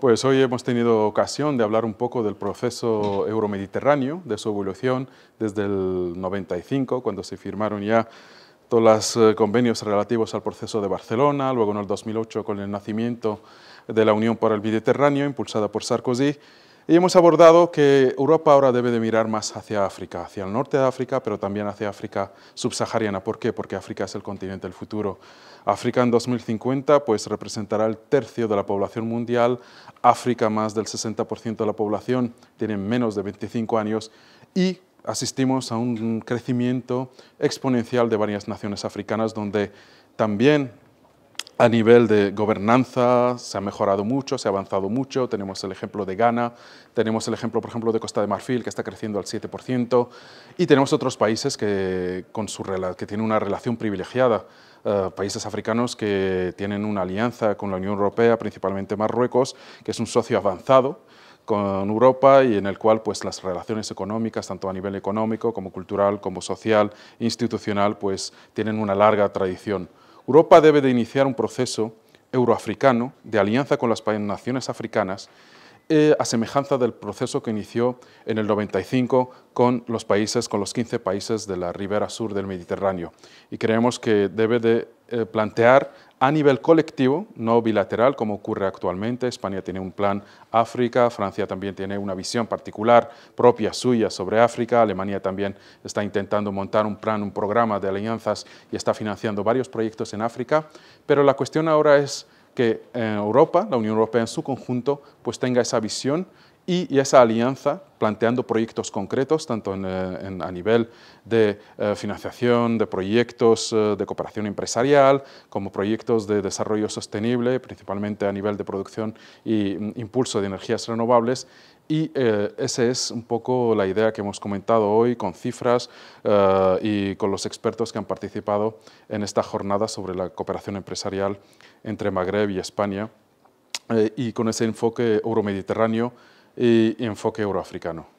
Pues hoy hemos tenido ocasión de hablar un poco del proceso euromediterráneo, de su evolución desde el 95, cuando se firmaron ya todos los eh, convenios relativos al proceso de Barcelona, luego en el 2008 con el nacimiento de la Unión para el Mediterráneo, impulsada por Sarkozy, y hemos abordado que Europa ahora debe de mirar más hacia África, hacia el norte de África, pero también hacia África subsahariana. ¿Por qué? Porque África es el continente del futuro. África en 2050 pues, representará el tercio de la población mundial, África más del 60% de la población tiene menos de 25 años y asistimos a un crecimiento exponencial de varias naciones africanas donde también a nivel de gobernanza se ha mejorado mucho, se ha avanzado mucho, tenemos el ejemplo de Ghana, tenemos el ejemplo, por ejemplo, de Costa de Marfil, que está creciendo al 7%, y tenemos otros países que, con su, que tienen una relación privilegiada, eh, países africanos que tienen una alianza con la Unión Europea, principalmente Marruecos, que es un socio avanzado, con Europa y en el cual pues, las relaciones económicas, tanto a nivel económico como cultural, como social, institucional, pues, tienen una larga tradición. Europa debe de iniciar un proceso euroafricano de alianza con las naciones africanas eh, a semejanza del proceso que inició en el 95 con los países, con los 15 países de la ribera sur del Mediterráneo. Y creemos que debe de eh, plantear a nivel colectivo, no bilateral como ocurre actualmente. España tiene un plan África, Francia también tiene una visión particular propia suya sobre África, Alemania también está intentando montar un plan, un programa de alianzas y está financiando varios proyectos en África, pero la cuestión ahora es que Europa, la Unión Europea en su conjunto, pues tenga esa visión y, esa alianza planteando proyectos concretos, tanto eh, a nivel de eh, financiación de proyectos eh, de cooperación empresarial, como proyectos de desarrollo sostenible, principalmente a nivel de producción e impulso de energías renovables. Y ese esa es un poco la idea que hemos comentado hoy con cifras y con los expertos que han participado en esta jornada sobre la cooperación empresarial entre Magreb y España y con ese enfoque euromediterráneo y enfoque euroafricano.